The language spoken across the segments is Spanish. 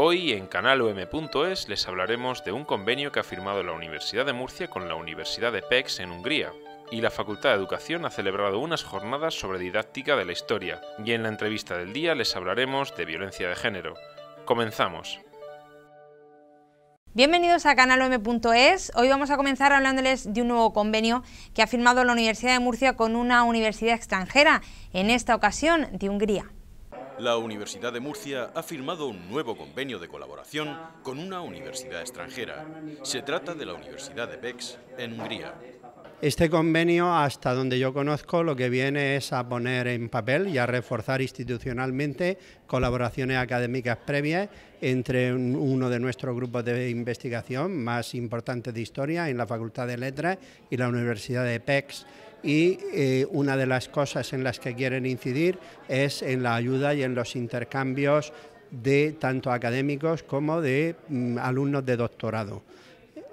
Hoy en canalum.es les hablaremos de un convenio que ha firmado la Universidad de Murcia con la Universidad de Pécs en Hungría. Y la Facultad de Educación ha celebrado unas jornadas sobre didáctica de la historia. Y en la entrevista del día les hablaremos de violencia de género. Comenzamos. Bienvenidos a canal canalom.es. Hoy vamos a comenzar hablándoles de un nuevo convenio que ha firmado la Universidad de Murcia con una universidad extranjera, en esta ocasión de Hungría la Universidad de Murcia ha firmado un nuevo convenio de colaboración con una universidad extranjera. Se trata de la Universidad de Pécs, en Hungría. Este convenio, hasta donde yo conozco, lo que viene es a poner en papel y a reforzar institucionalmente colaboraciones académicas previas entre uno de nuestros grupos de investigación más importantes de historia en la Facultad de Letras y la Universidad de PEX y eh, una de las cosas en las que quieren incidir es en la ayuda y en los intercambios de tanto académicos como de mm, alumnos de doctorado.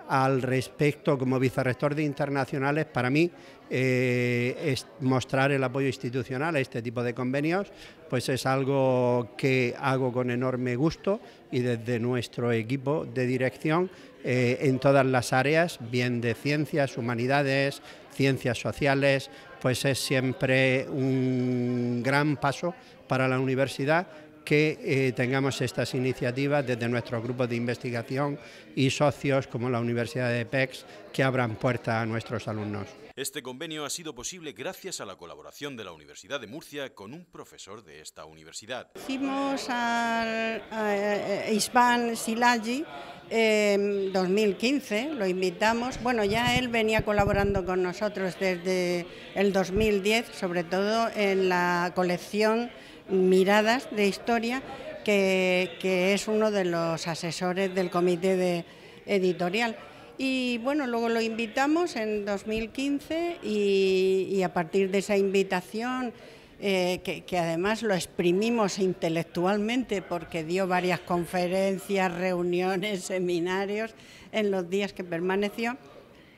Al respecto, como vicerrector de internacionales, para mí eh, mostrar el apoyo institucional a este tipo de convenios, pues es algo que hago con enorme gusto y desde nuestro equipo de dirección eh, en todas las áreas, bien de ciencias, humanidades, ciencias sociales, pues es siempre un gran paso para la universidad que eh, tengamos estas iniciativas desde nuestros grupos de investigación y socios como la Universidad de PEX que abran puerta a nuestros alumnos. Este convenio ha sido posible gracias a la colaboración de la Universidad de Murcia con un profesor de esta universidad. Hicimos al, a Isban Silagi en 2015, lo invitamos. Bueno, ya él venía colaborando con nosotros desde el 2010, sobre todo en la colección miradas de historia, que, es uno de los asesores del comité de editorial. Y bueno, luego lo invitamos en 2015 y, a partir de esa invitación, eh, que, además lo exprimimos intelectualmente porque dio varias conferencias, reuniones, seminarios en los días que permaneció,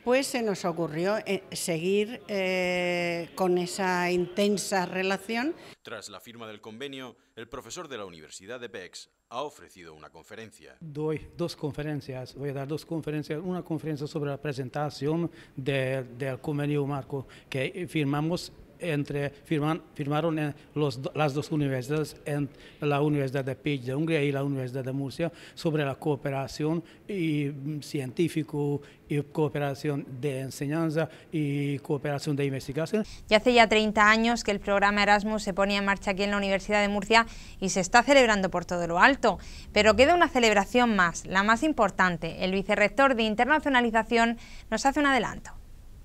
pues se nos ocurrió eh, seguir eh, con esa intensa relación. Tras la firma del convenio, el profesor de la Universidad de Bex ha ofrecido una conferencia. Doy dos conferencias, voy a dar dos conferencias, una conferencia sobre la presentación del convenio marco que firmamos entre, firmaron las dos universidades, la Universidad de Pécs de Hungría y la Universidad de Murcia, sobre la cooperación y, mm, científico y cooperación de enseñanza y cooperación de investigación. Ya hace ya 30 años que el programa Erasmus se ponía en marcha aquí en la Universidad de Murcia y se está celebrando por todo lo alto. Pero queda una celebración más, la más importante. El vicerrector de Internacionalización nos hace un adelanto.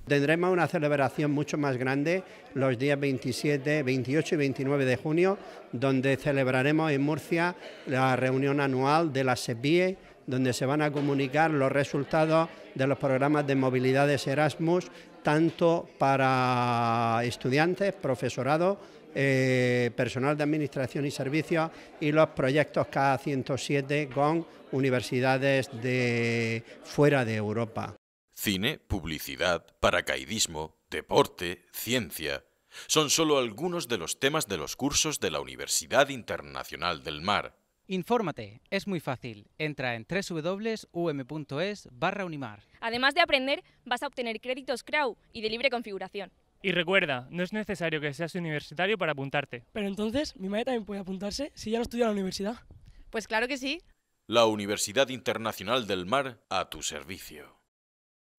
Tendremos una celebración mucho más grande los días 27, 28 y 29 de junio, donde celebraremos en Murcia la reunión anual de la SEPIE, donde se van a comunicar los resultados de los programas de movilidades Erasmus, tanto para estudiantes, profesorado, eh, personal de administración y servicios y los proyectos K107 con universidades de fuera de Europa. Cine, publicidad, paracaidismo, deporte, ciencia. Son solo algunos de los temas de los cursos de la Universidad Internacional del Mar. Infórmate, es muy fácil. Entra en www.um.es barra Unimar. Además de aprender, vas a obtener créditos CRAU y de libre configuración. Y recuerda, no es necesario que seas universitario para apuntarte. Pero entonces, ¿mi madre también puede apuntarse si ya no estudia en la universidad? Pues claro que sí. La Universidad Internacional del Mar a tu servicio.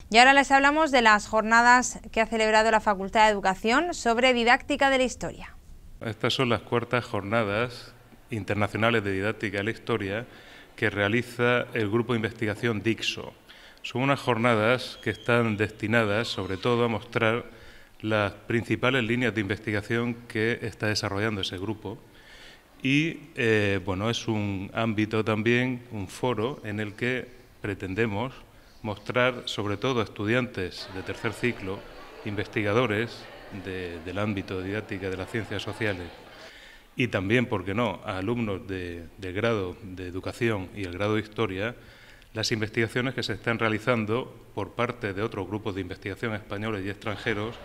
Y ahora les hablamos de las jornadas que ha celebrado la Facultad de Educación sobre didáctica de la historia. Estas son las cuartas jornadas internacionales de didáctica de la historia que realiza el grupo de investigación Dixo. Son unas jornadas que están destinadas sobre todo a mostrar las principales líneas de investigación que está desarrollando ese grupo. Y eh, bueno, es un ámbito también, un foro en el que pretendemos mostrar sobre todo a estudiantes de tercer ciclo, investigadores del ámbito de didáctica de las ciencias sociales y también, ¿por qué no?, a alumnos de, del grado de educación y el grado de historia, las investigaciones que se están realizando por parte de otros grupos de investigación españoles y extranjeros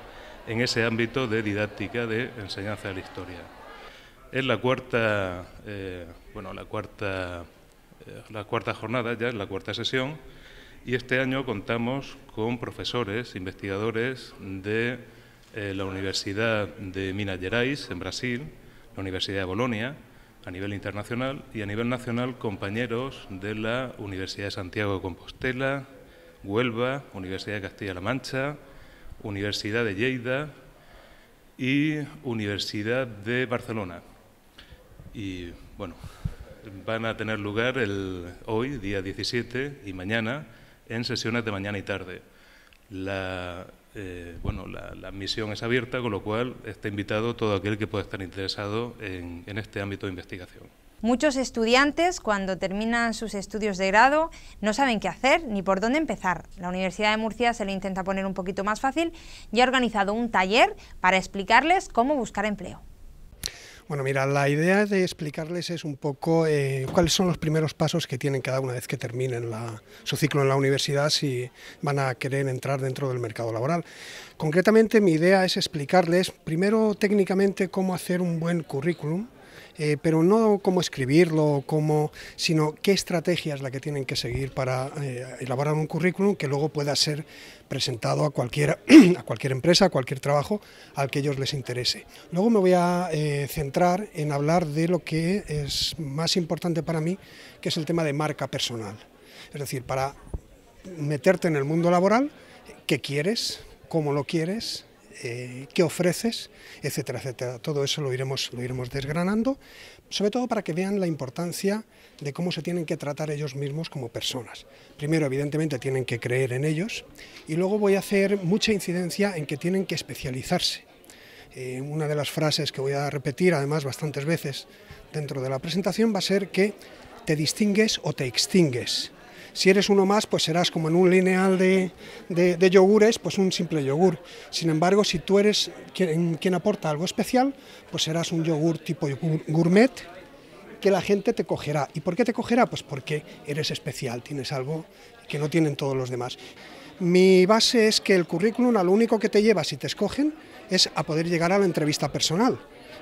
en ese ámbito de didáctica de enseñanza de la historia. Es la cuarta, eh, bueno, la cuarta, eh, la cuarta jornada, ya es la cuarta sesión, y este año contamos con profesores, investigadores de eh, la Universidad de Minas Gerais, en Brasil, la Universidad de Bolonia, a nivel internacional, y a nivel nacional compañeros de la Universidad de Santiago de Compostela, Huelva, Universidad de Castilla-La Mancha, Universidad de Lleida y Universidad de Barcelona. Y bueno, van a tener lugar el, hoy, día 17, y mañana, en sesiones de mañana y tarde. La, eh, bueno, es abierta, con lo cual está invitado todo aquel que pueda estar interesado en este ámbito de investigación. Muchos estudiantes, cuando terminan sus estudios de grado, no saben qué hacer ni por dónde empezar. La Universidad de Murcia se le intenta poner un poquito más fácil y ha organizado un taller para explicarles cómo buscar empleo. Bueno, mira, la idea de explicarles es un poco eh, cuáles son los primeros pasos que tienen cada una vez que terminen su ciclo en la universidad si van a querer entrar dentro del mercado laboral. Concretamente mi idea es explicarles primero técnicamente cómo hacer un buen currículum, eh, pero no cómo escribirlo, cómo, sino qué estrategia es la que tienen que seguir para eh, elaborar un currículum que luego pueda ser presentado a cualquier, a cualquier empresa, a cualquier trabajo al que ellos les interese. Luego me voy a eh, centrar en hablar de lo que es más importante para mí, que es el tema de marca personal. Es decir, para meterte en el mundo laboral, qué quieres, cómo lo quieres, eh, qué ofreces, etcétera, etcétera. Todo eso lo iremos, iremos desgranando, sobre todo para que vean la importancia de cómo se tienen que tratar ellos mismos como personas. Primero, evidentemente, tienen que creer en ellos y luego voy a hacer mucha incidencia en que tienen que especializarse. Eh, una de las frases que voy a repetir, además, bastantes veces dentro de la presentación va a ser que te distingues o te extingues. Si eres uno más, pues serás como en un lineal de, de, yogures, pues un simple yogur. Sin embargo, si tú eres quien, quien aporta algo especial, pues serás un yogur tipo gourmet que la gente te cogerá. ¿Y por qué te cogerá? Pues porque eres especial, tienes algo que no tienen todos los demás. Mi base es que el currículum a lo único que te lleva si te escogen es a poder llegar a la entrevista personal.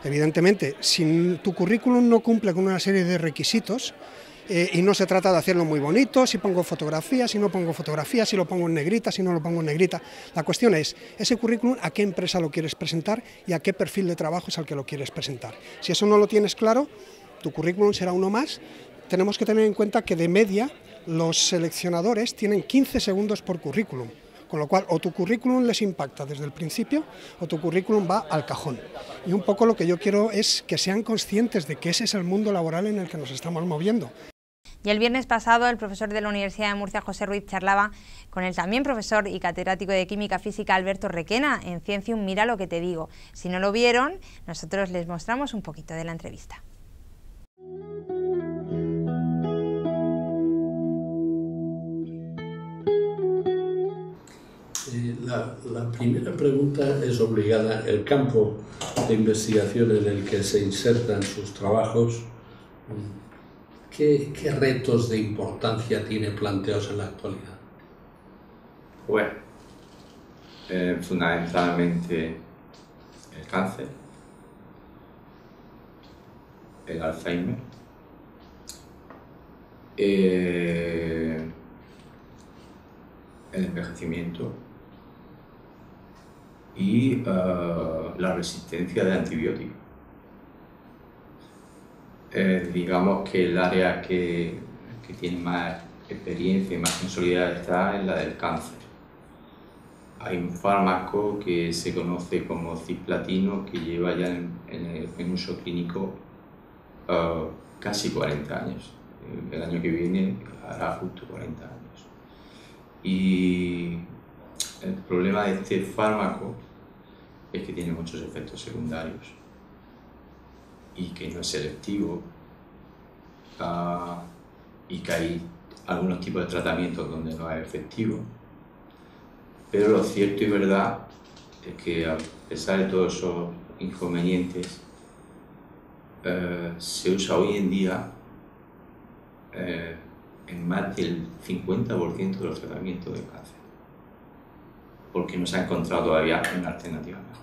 Evidentemente, si tu currículum no cumple con una serie de requisitos, eh, y no se trata de hacerlo muy bonito, si pongo fotografías, si no pongo fotografías, si lo pongo en negrita, si no lo pongo en negrita. La cuestión es, ese currículum, ¿a qué empresa lo quieres presentar y a qué perfil de trabajo es al que lo quieres presentar? Si eso no lo tienes claro, tu currículum será uno más. Tenemos que tener en cuenta que de media los seleccionadores tienen 15 segundos por currículum. Con lo cual, o tu currículum les impacta desde el principio o tu currículum va al cajón. Y un poco lo que yo quiero es que sean conscientes de que ese es el mundo laboral en el que nos estamos moviendo. Y el viernes pasado el profesor de la Universidad de Murcia, José Ruiz, charlaba con el también profesor y catedrático de Química Física, Alberto Requena, en Ciencium Mira lo que te digo. Si no lo vieron, nosotros les mostramos un poquito de la entrevista. Eh, la, la, primera pregunta es obligada. El campo de investigación en el que se insertan sus trabajos mm, ¿Qué, retos de importancia tiene planteados en la actualidad? Bueno, eh, fundamentalmente el cáncer, el Alzheimer, eh, el envejecimiento y eh, la resistencia de antibióticos. Eh, digamos que el área que, tiene más experiencia y más consolidada está en la del cáncer. Hay un fármaco que se conoce como Cisplatino que lleva ya en, uso clínico eh, casi 40 años. El año que viene hará justo 40 años. Y el problema de este fármaco es que tiene muchos efectos secundarios y que no es selectivo. Ah, y que hay algunos tipos de tratamientos donde no es efectivo. Pero lo cierto y verdad es que a pesar de todos esos inconvenientes, eh, se usa hoy en día eh, en más del 50% de los tratamientos de cáncer, porque no se ha encontrado todavía una alternativa mejor.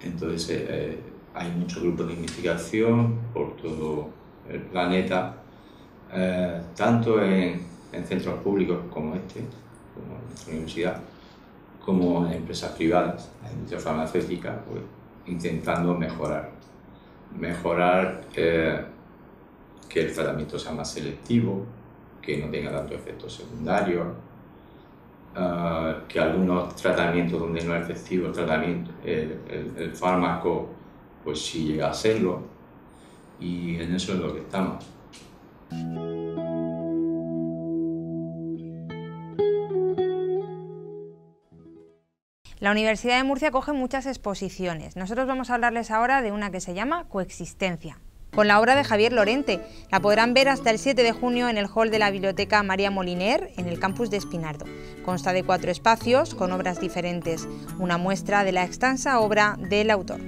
Entonces, eh, hay muchos grupos de investigación por todo el planeta, eh, tanto en, centros públicos como este, como en nuestra universidad, como en empresas privadas, la industria farmacéutica, pues, intentando mejorar. Mejorar eh, que el tratamiento sea más selectivo, que no tenga tantos efectos secundarios, eh, que algunos tratamientos donde no es efectivo el tratamiento, el fármaco pues si llega a serlo, y en eso es lo que estamos. La Universidad de Murcia coge muchas exposiciones. Nosotros vamos a hablarles ahora de una que se llama Coexistencia, con la obra de Javier Lorente. La podrán ver hasta el 7 de junio en el hall de la Biblioteca María Moliner, en el campus de Espinardo. Consta de cuatro espacios con obras diferentes, una muestra de la extensa obra del autor.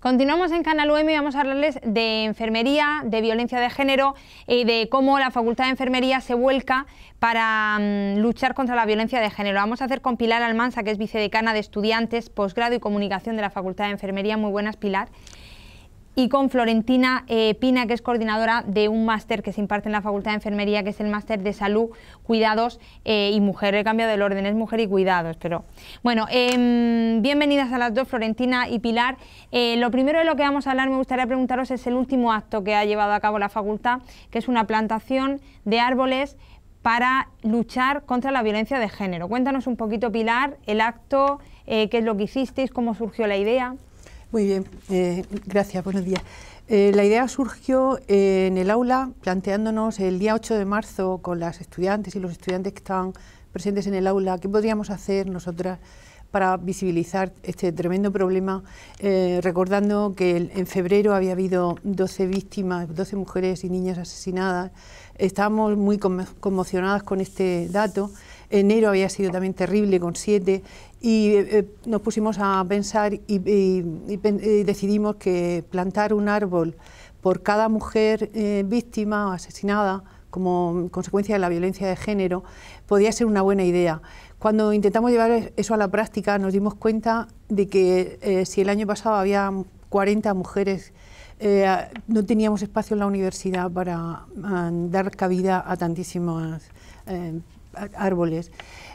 Continuamos en Canal UM y vamos a hablarles de enfermería, de violencia de género y de cómo la Facultad de Enfermería se vuelca para mm, luchar contra la violencia de género. Vamos a hacer con Pilar Almanza, que es vicedecana de Estudiantes, Posgrado y Comunicación de la Facultad de Enfermería. Muy buenas, Pilar y con Florentina eh, Pina, que es coordinadora de un máster que se imparte en la Facultad de Enfermería, que es el máster de Salud, Cuidados eh, y Mujer. He cambiado el orden, es Mujer y Cuidados, pero... Bueno, em, bienvenidas a las dos, Florentina y Pilar. Eh, lo primero de lo que vamos a hablar, me gustaría preguntaros, es el último acto que ha llevado a cabo la facultad, que es una plantación de árboles para luchar contra la violencia de género. Cuéntanos un poquito, Pilar, el acto, qué es lo que hicisteis, cómo surgió la idea. Muy bien, eh, gracias, buenos días. Eh, la idea surgió en el aula planteándonos el día 8 de marzo con las estudiantes y los estudiantes que estaban presentes en el aula, qué podríamos hacer nosotras para visibilizar este tremendo problema, eh, recordando que en febrero había habido 12 víctimas, 12 mujeres y niñas asesinadas. Estábamos muy conmocionadas con este dato. Enero había sido también terrible con 7 y eh, nos pusimos a pensar y, decidimos que plantar un árbol por cada mujer eh, víctima o asesinada como consecuencia de la violencia de género podía ser una buena idea. Cuando intentamos llevar eso a la práctica nos dimos cuenta de que eh, si el año pasado había 40 mujeres no teníamos espacio en la universidad para ah, dar cabida a tantísimas árboles.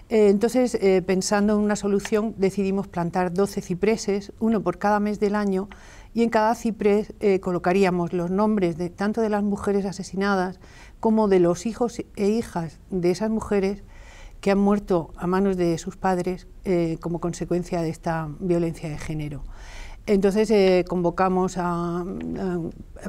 Eh, entonces, eh, pensando en una solución, decidimos plantar 12 cipreses, uno por cada mes del año, y en cada ciprés eh, colocaríamos los nombres de, tanto de las mujeres asesinadas como de los hijos e hijas de esas mujeres que han muerto a manos de sus padres como consecuencia de esta violencia de género. Entonces convocamos a, a,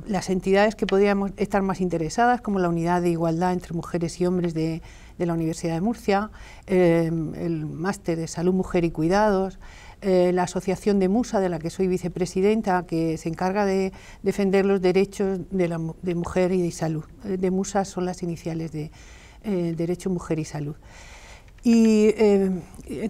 las entidades que podríamos estar más interesadas, como la Unidad de Igualdad entre Mujeres y Hombres de de la Universidad de Murcia, em, el máster de Salud, Mujer y Cuidados, eh, la Asociación de Musa, de la que soy vicepresidenta, que se encarga de defender los derechos de, mujer y de salud. Eh, de Musa son las iniciales de eh, Derecho, Mujer y Salud. Y em,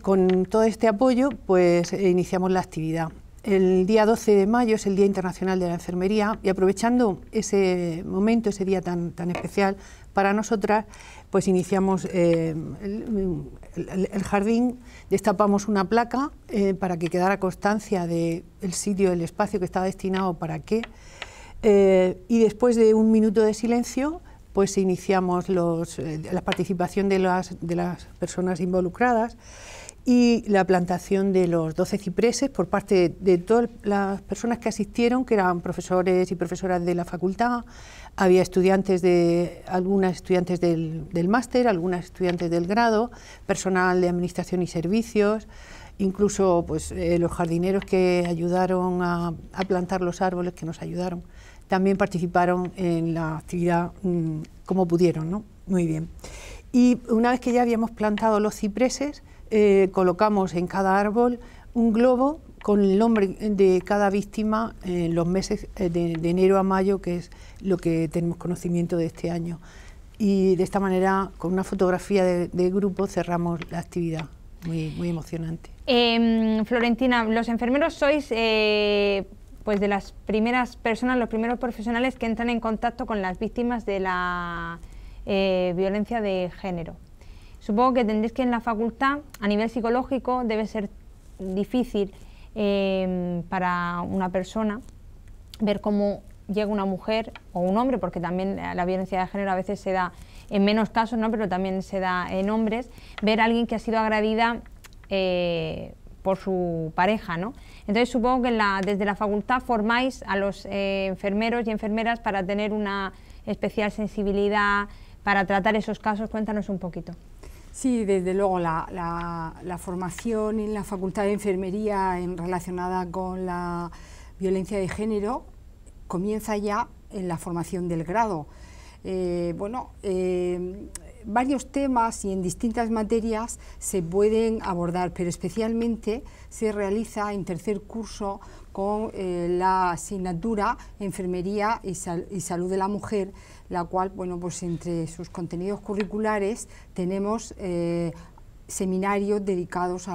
con todo este apoyo, pues iniciamos la actividad. El día 12 de mayo es el Día Internacional de la Enfermería y aprovechando ese momento, ese día tan, tan especial, para nosotras, pues iniciamos eh, el, jardín, destapamos una placa eh, para que quedara constancia del el sitio, del espacio que estaba destinado para qué, eh, y después de un minuto de silencio, pues iniciamos la participación de las, de las personas involucradas y la plantación de los 12 cipreses por parte de todas las personas que asistieron, que eran profesores y profesoras de la facultad, había estudiantes de, algunas estudiantes del, máster, algunas estudiantes del grado, personal de administración y servicios, incluso pues, eh, los jardineros que ayudaron a, plantar los árboles, que nos ayudaron, también participaron en la actividad mm, como pudieron, ¿no? Muy bien. Y una vez que ya habíamos plantado los cipreses, eh, colocamos en cada árbol un globo con el nombre de cada víctima en los meses eh, de, enero a mayo, que es lo que tenemos conocimiento de este año. Y de esta manera, con una fotografía de, grupo, cerramos la actividad. Muy, muy emocionante. Em, Florentina, los enfermeros sois eh, pues de las primeras personas, los primeros profesionales que entran en contacto con las víctimas de la eh, violencia de género. Supongo que tendréis que en la facultad, a nivel psicológico, debe ser difícil Em, para una persona, ver cómo llega una mujer o un hombre, porque también la violencia de género a veces se da en menos casos, ¿no? pero también se da en hombres, ver a alguien que ha sido agredida eh, por su pareja. ¿no? Entonces supongo que desde la facultad formáis a los eh, enfermeros y enfermeras para tener una especial sensibilidad para tratar esos casos. Cuéntanos un poquito. Sí, desde luego la, la, formación en la Facultad de Enfermería en, relacionada con la violencia de género comienza ya en la formación del grado. Eh, bueno, eh, varios temas y en distintas materias se pueden abordar, pero especialmente se realiza en tercer curso con eh, la asignatura Enfermería y, Salud de la Mujer, la cual, bueno, pues entre sus contenidos curriculares tenemos eh, seminarios dedicados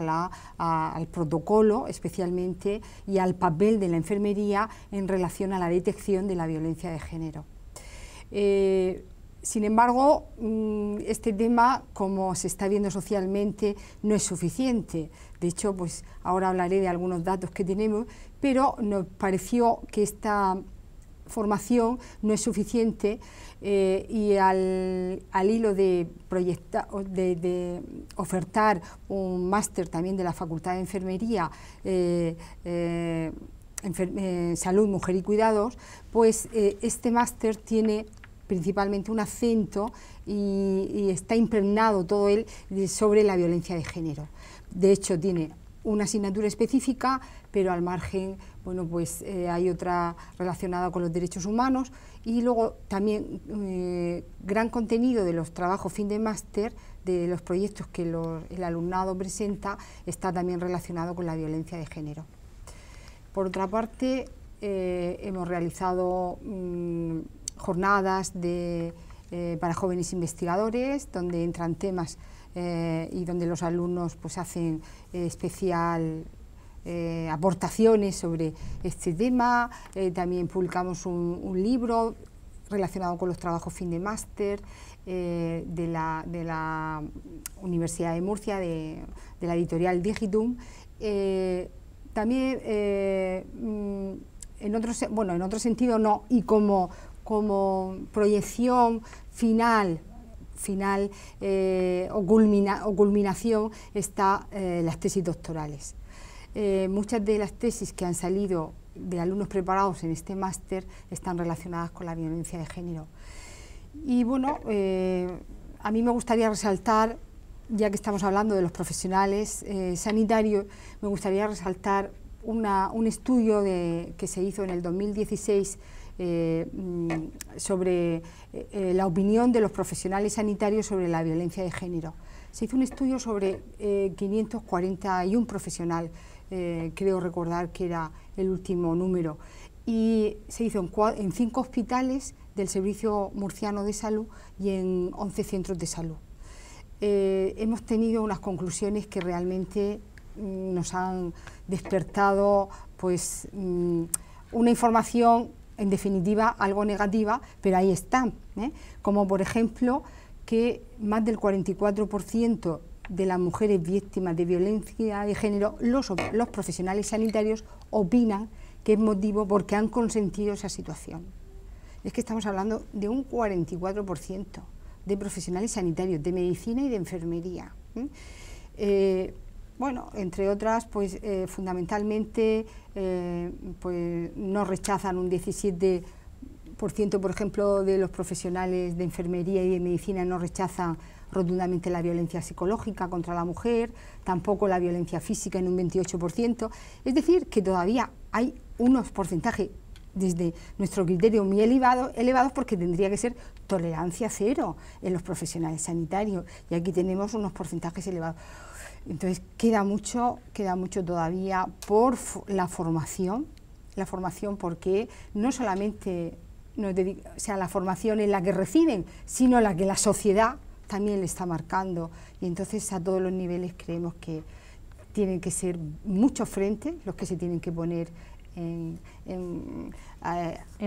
al protocolo especialmente y al papel de la enfermería en relación a la detección de la violencia de género. Eh, sin embargo, mm, este tema, como se está viendo socialmente, no es suficiente. De hecho, pues ahora hablaré de algunos datos que tenemos, pero nos pareció que esta formación no es suficiente eh, y al, hilo de, proyectar, de, ofertar un máster también de la Facultad de Enfermería, eh, eh, salud, mujer y cuidados, pues este máster tiene principalmente un acento y, está impregnado todo él sobre la violencia de género. De hecho, tiene una asignatura específica, pero al margen, bueno, pues eh, hay otra relacionada con los derechos humanos y luego también eh, gran contenido de los trabajos fin de máster, de los proyectos que el alumnado presenta, está también relacionado con la violencia de género. Por otra parte, eh, hemos realizado... Mm, jornadas eh, para jóvenes investigadores, donde entran temas eh, y donde los alumnos pues, hacen eh, especial aportaciones sobre este tema, también publicamos un, libro relacionado con los trabajos fin de máster de, la, Universidad de Murcia, de, la editorial Digitum. también mm, en otro, bueno, en otro sentido no, y como como proyección final, final eh, o, o, culminación están eh, las tesis doctorales. Eh, muchas de las tesis que han salido de alumnos preparados en este máster están relacionadas con la violencia de género. Y bueno, a mí me gustaría resaltar, ya que estamos hablando de los profesionales sanitarios, me gustaría resaltar un estudio que se hizo en el 2016 eh, mm, sobre eh, eh, la opinión de los profesionales sanitarios sobre la violencia de género. Se hizo un estudio sobre 541 profesional, creo recordar que era el último número, y se hizo en, cinco hospitales del Servicio Murciano de Salud y en 11 centros de salud. hemos tenido unas conclusiones que realmente mm, nos han despertado pues, mm, una información en definitiva algo negativa, pero ahí están. ¿eh? Como por ejemplo que más del 44% de las mujeres víctimas de violencia de género, los, profesionales sanitarios opinan que es motivo porque han consentido esa situación. Es que estamos hablando de un 44% de profesionales sanitarios, de medicina y de enfermería. ¿eh? eh bueno, entre otras, pues eh, fundamentalmente eh, pues, no rechazan un 17% por ejemplo, de los profesionales de enfermería y de medicina no rechazan rotundamente la violencia psicológica contra la mujer, tampoco la violencia física en un 28%. Es decir, que todavía hay unos porcentajes desde nuestro criterio muy elevado, elevados porque tendría que ser tolerancia cero en los profesionales sanitarios y aquí tenemos unos porcentajes elevados. Entonces queda mucho, queda mucho todavía por la formación, la formación porque no solamente sea, la formación es la que reciben, sino la que la sociedad también le está marcando. Y entonces a todos los niveles creemos que tienen que ser muchos frentes los que se tienen que poner en,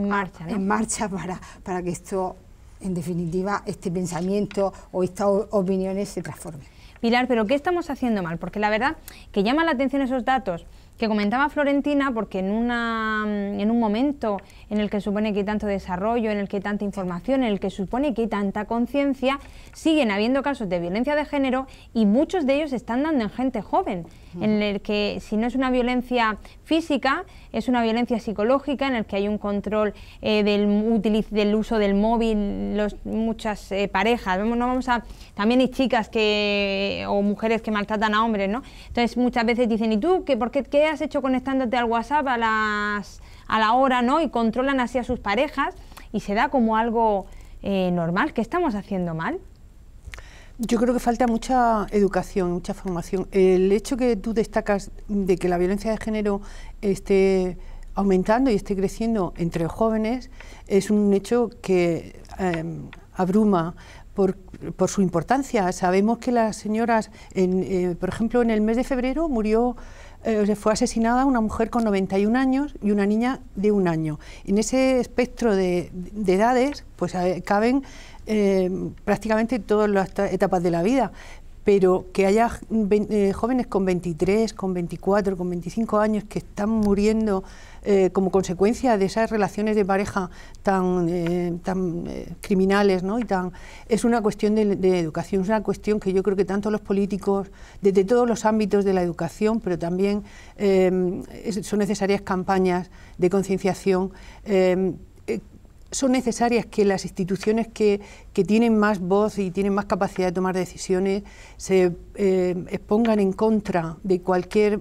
marcha, eh, en marcha para que esto, en definitiva, este pensamiento o estas opiniones se transformen. Pilar, pero ¿qué estamos haciendo mal? Porque la verdad que llama la atención esos datos que comentaba Florentina porque en, una, en un momento en el que supone que hay tanto desarrollo, en el que hay tanta información, en el que supone que hay tanta conciencia, siguen habiendo casos de violencia de género y muchos de ellos están dando en gente joven, en el que si no es una violencia física, es una violencia psicológica, en el que hay un control eh, del, del uso del móvil, los, muchas eh, parejas, no vamos a, también hay chicas que, o mujeres que maltratan a hombres, ¿no? Entonces muchas veces dicen, ¿y tú qué, por qué, qué has hecho conectándote al WhatsApp a, las, a la hora, Y controlan así a sus parejas y se da como algo eh, normal. que estamos haciendo mal? Yo creo que falta mucha educación, mucha formación. El hecho que tú destacas de que la violencia de género esté aumentando y esté creciendo entre jóvenes es un hecho que em, abruma por, su importancia. Sabemos que las señoras, eh, por ejemplo, en el mes de febrero murió eh, fue asesinada una mujer con 91 años y una niña de un año. En ese espectro de, edades, pues eh, caben eh, prácticamente todas las etapas de la vida, pero que haya jóvenes con 23, con 24, con 25 años que están muriendo eh, como consecuencia de esas relaciones de pareja tan, eh, eh, criminales es una cuestión de, educación, es una cuestión que yo creo que tanto los políticos, desde todos los ámbitos de la educación, pero también son necesarias campañas de concienciación son necesarias que las instituciones que, tienen más voz y tienen más capacidad de tomar decisiones se expongan en contra de cualquier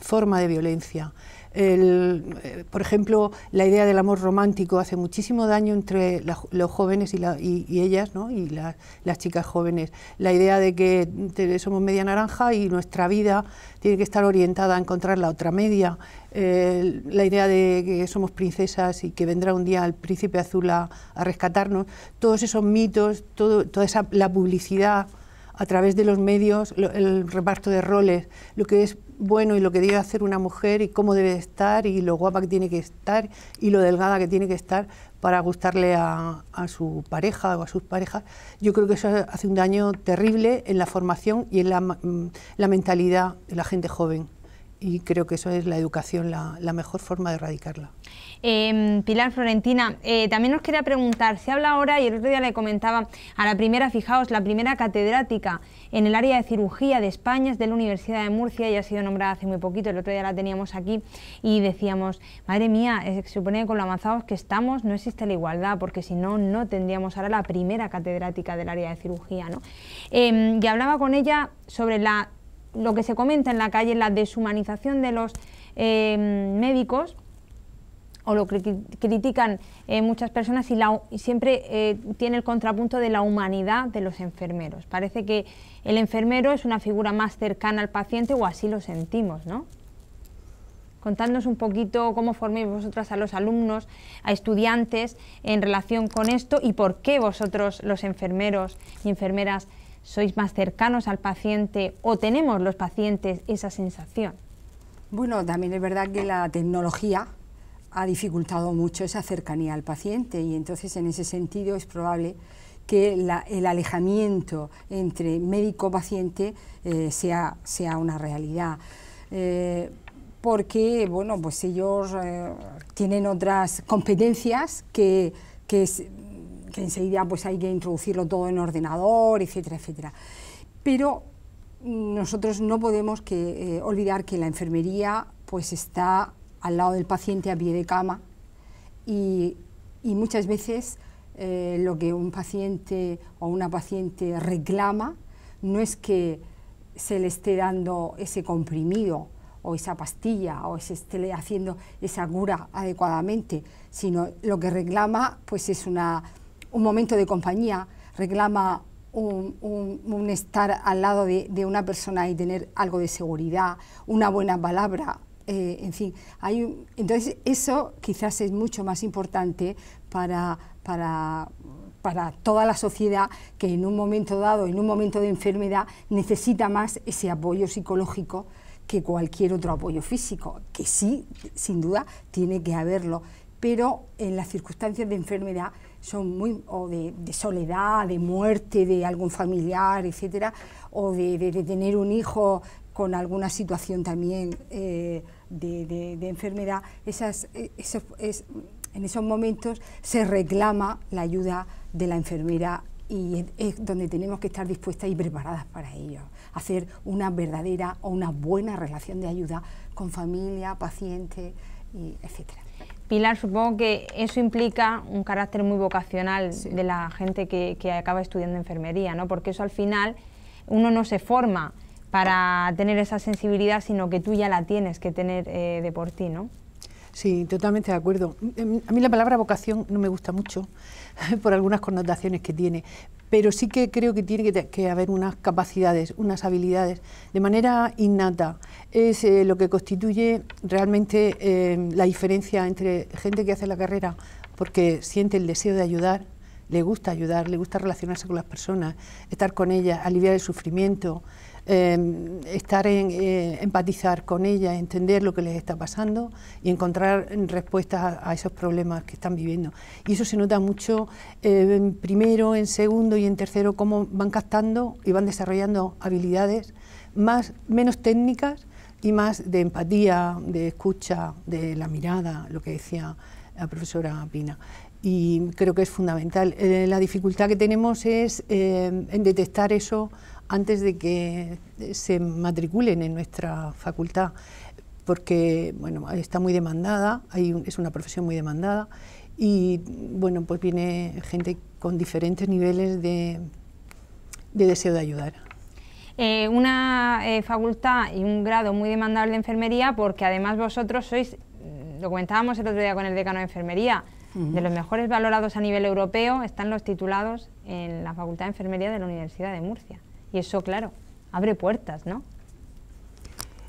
forma de violencia. El, eh, por ejemplo, la idea del amor romántico hace muchísimo daño entre los jóvenes y, ellas, ¿no? y las chicas jóvenes. La idea de que somos media naranja y nuestra vida tiene que estar orientada a encontrar la otra media. Eh, la idea de que somos princesas y que vendrá un día el príncipe azul a, rescatarnos. Todos esos mitos, todo, toda esa, la publicidad a través de los medios, el reparto de roles, lo que es bueno y lo que debe hacer una mujer y cómo debe estar y lo guapa que tiene que estar y lo delgada que tiene que estar para gustarle a, su pareja o a sus parejas, yo creo que eso hace un daño terrible en la formación y en la, mm, mentalidad de la gente joven. Y creo que eso es la educación, la mejor forma de erradicarla. Em, Pilar Florentina, eh, también nos quería preguntar, se habla ahora, y el otro día le comentaba a la primera, fijaos, la primera catedrática en el área de cirugía de España es de la Universidad de Murcia y ha sido nombrada hace muy poquito, el otro día la teníamos aquí y decíamos, madre mía, se supone que con lo avanzados que estamos no existe la igualdad, porque si no, no tendríamos ahora la primera catedrática del área de cirugía. ¿no? Em, y hablaba con ella sobre la, lo que se comenta en la calle, la deshumanización de los em, médicos, o lo critican eh, muchas personas y, siempre eh, tiene el contrapunto de la humanidad de los enfermeros. Parece que el enfermero es una figura más cercana al paciente o así lo sentimos, ¿no? Contadnos un poquito cómo forméis vosotras a los alumnos, a estudiantes en relación con esto y por qué vosotros los enfermeros y enfermeras sois más cercanos al paciente o tenemos los pacientes esa sensación. Bueno, también es verdad que la tecnología ha dificultado mucho esa cercanía al paciente y entonces en ese sentido es probable que el alejamiento entre médico-paciente eh, sea, sea, una realidad. Eh, porque bueno, pues ellos eh, tienen otras competencias que, que, enseguida pues hay que introducirlo todo en ordenador, etcétera, etcétera. Pero nosotros no podemos que, olvidar que la enfermería pues está al lado del paciente a pie de cama y, muchas veces eh, lo que un paciente o una paciente reclama no es que se le esté dando ese comprimido o esa pastilla o se esté haciendo esa cura adecuadamente, sino lo que reclama pues es un momento de compañía, reclama un, estar al lado de, de una persona y tener algo de seguridad, una buena palabra, eh, en fin, hay entonces eso quizás es mucho más importante para, para, para toda la sociedad que en un momento dado, en un momento de enfermedad, necesita más ese apoyo psicológico que cualquier otro apoyo físico, que sí, sin duda, tiene que haberlo, pero en las circunstancias de enfermedad son muy, o de, soledad, de muerte de algún familiar, etcétera, o de, tener un hijo con alguna situación también eh, de, enfermedad, e, en esos momentos se reclama la ayuda de la enfermera y es, donde tenemos que estar dispuestas y preparadas para ello. Hacer una verdadera o una buena relación de ayuda con familia, paciente, etc. Pilar, supongo que eso implica un carácter muy vocacional de la gente que, que, acaba estudiando enfermería, ¿no? Porque eso al final uno no se forma, para tener esa sensibilidad, sino que tú ya la tienes que tener eh, de por ti, ¿no? Sí, totalmente de acuerdo. Em, a mí la palabra vocación no me gusta mucho por algunas connotaciones que tiene, pero sí que creo que tiene que, haber unas capacidades, unas habilidades de manera innata. Es eh, lo que constituye realmente em, la diferencia entre gente que hace la carrera porque siente el deseo de ayudar, le gusta ayudar, le gusta relacionarse con las personas, estar con ellas, aliviar el sufrimiento, Em, estar en eh, empatizar con ellas, entender lo que les está pasando y encontrar respuestas a, esos problemas que están viviendo. Y eso se nota mucho eh, en primero, en segundo y en tercero, cómo van captando y van desarrollando habilidades más, menos técnicas y más de empatía, de escucha, de la mirada, lo que decía la profesora Pina y creo que es fundamental. Eh, la dificultad que tenemos es en detectar eso antes de que eh, se matriculen en nuestra facultad, porque bueno, está muy demandada, hay es una profesión muy demandada y bueno, pues viene gente con diferentes niveles de, deseo de ayudar. Eh, una eh, facultad y un grado muy demandable de enfermería porque además vosotros sois, lo comentábamos el otro día con el decano de enfermería, de los mejores valorados a nivel europeo están los titulados en la Facultad de Enfermería de la Universidad de Murcia. Y eso, claro, abre puertas, ¿no?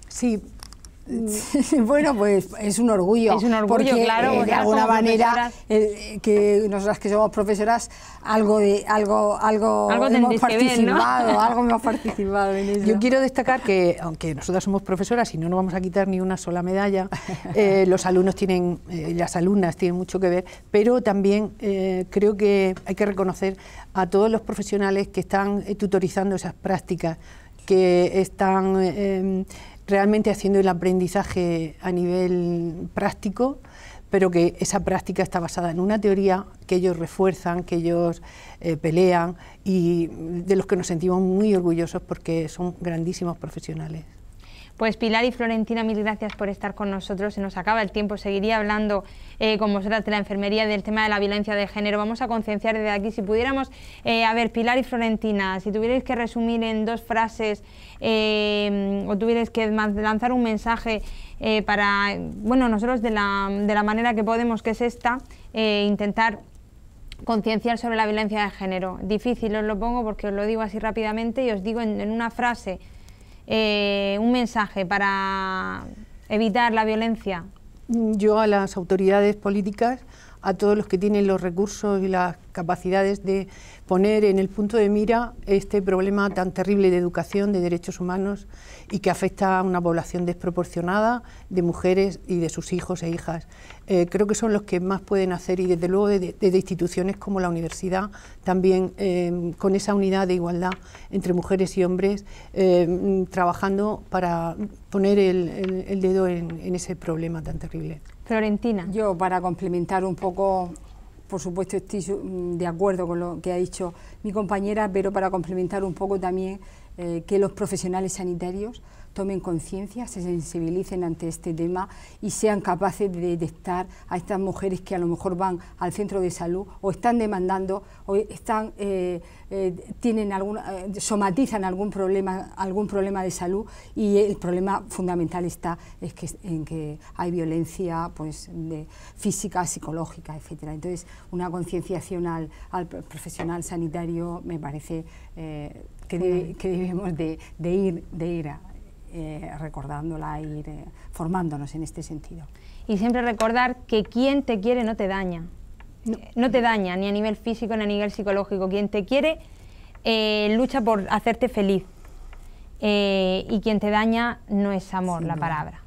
Sí, Bueno, pues es un orgullo. Es un orgullo, porque, claro. Eh, de alguna manera, eh, que nosotras que somos profesoras, algo de algo algo, algo hemos participado, algo en eso. Yo quiero destacar que, aunque nosotras somos profesoras y no nos vamos a quitar ni una sola medalla, eh, los alumnos tienen, las alumnas tienen mucho que ver, pero también creo que hay que reconocer a todos los profesionales que están tutorizando esas prácticas que están realmente haciendo el aprendizaje a nivel práctico, pero que esa práctica está basada en una teoría que ellos refuerzan, que ellos eh, pelean y de los que nos sentimos muy orgullosos porque son grandísimos profesionales. Pues Pilar y Florentina, mil gracias por estar con nosotros. Se nos acaba el tiempo. Seguiría hablando eh, con vosotras de la enfermería del tema de la violencia de género. Vamos a concienciar desde aquí. Si pudiéramos, eh, a ver, Pilar y Florentina, si tuvierais que resumir en dos frases eh, o tuvierais que lanzar un mensaje eh, para, bueno, nosotros de la, de la, manera que podemos, que es esta, eh, intentar concienciar sobre la violencia de género. Difícil os lo pongo porque os lo digo así rápidamente y os digo en una frase eh, un mensaje para evitar la violencia? Yo a las autoridades políticas a todos los que tienen los recursos y las capacidades de poner en el punto de mira este problema tan terrible de educación, de derechos humanos y que afecta a una población desproporcionada de mujeres y de sus hijos e hijas. Eh, creo que son los que más pueden hacer y desde luego desde, instituciones como la universidad también eh, con esa unidad de igualdad entre mujeres y hombres eh, trabajando para poner el, dedo en ese problema tan terrible. Florentina. Yo, para complementar un poco, por supuesto, estoy mm, de acuerdo con lo que ha dicho mi compañera, pero para complementar un poco también eh, que los profesionales sanitarios tomen conciencia, se sensibilicen ante este tema y sean capaces de detectar a estas mujeres que a lo mejor van al centro de salud o están demandando o están, eh, eh, tienen algún, eh, somatizan algún problema, algún problema de salud y el problema fundamental está es que, en que hay violencia pues, física, psicológica, etcétera. Entonces, una concienciación al, profesional sanitario me parece que, debemos de, ir, de ir a, eh, recordándola, ir formándonos en este sentido. Y siempre recordar que quien te quiere no te daña. No. te daña, ni a nivel físico ni a nivel psicológico. Quien te quiere eh, lucha por hacerte feliz. Eh, y quien te daña no es amor la palabra.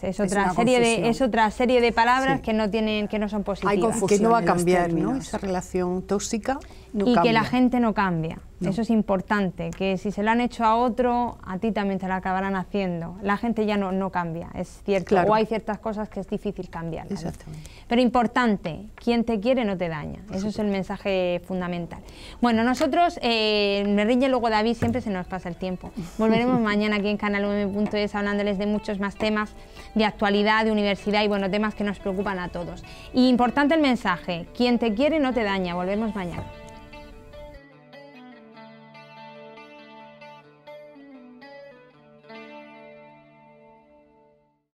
Es otra serie de es otra serie de palabras que no tienen que no son positivas. Hay confusión que no va a cambiar, ¿no? Esa relación tóxica y que la gente no cambia. Eso es importante, que si se lo han hecho a otro, a ti también te lo acabarán haciendo. La gente ya no, no cambia, es cierto. O hay ciertas cosas que es difícil cambiar. Pero importante, quien te quiere no te daña. Eso es el mensaje fundamental. Bueno, nosotros, eh, me riñe luego David, siempre se nos pasa el tiempo. Volveremos mañana aquí en UM.es hablándoles de muchos más temas de actualidad, de universidad y bueno, temas que nos preocupan a todos. Y importante el mensaje, quien te quiere no te daña. Volvemos mañana.